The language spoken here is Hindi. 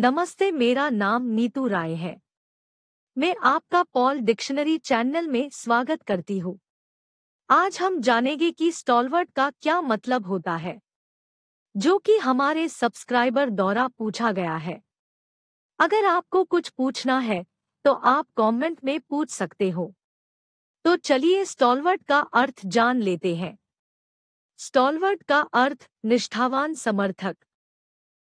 नमस्ते मेरा नाम नीतू राय है मैं आपका पॉल डिक्शनरी चैनल में स्वागत करती हूँ आज हम जानेंगे कि स्टॉलवर्ट का क्या मतलब होता है जो कि हमारे सब्सक्राइबर द्वारा पूछा गया है अगर आपको कुछ पूछना है तो आप कमेंट में पूछ सकते हो तो चलिए स्टॉलवर्ट का अर्थ जान लेते हैं स्टॉलवर्ट का अर्थ निष्ठावान समर्थक